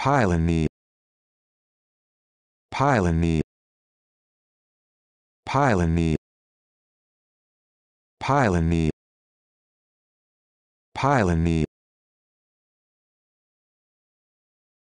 Pilony Pilony Pilony Pilony Pilony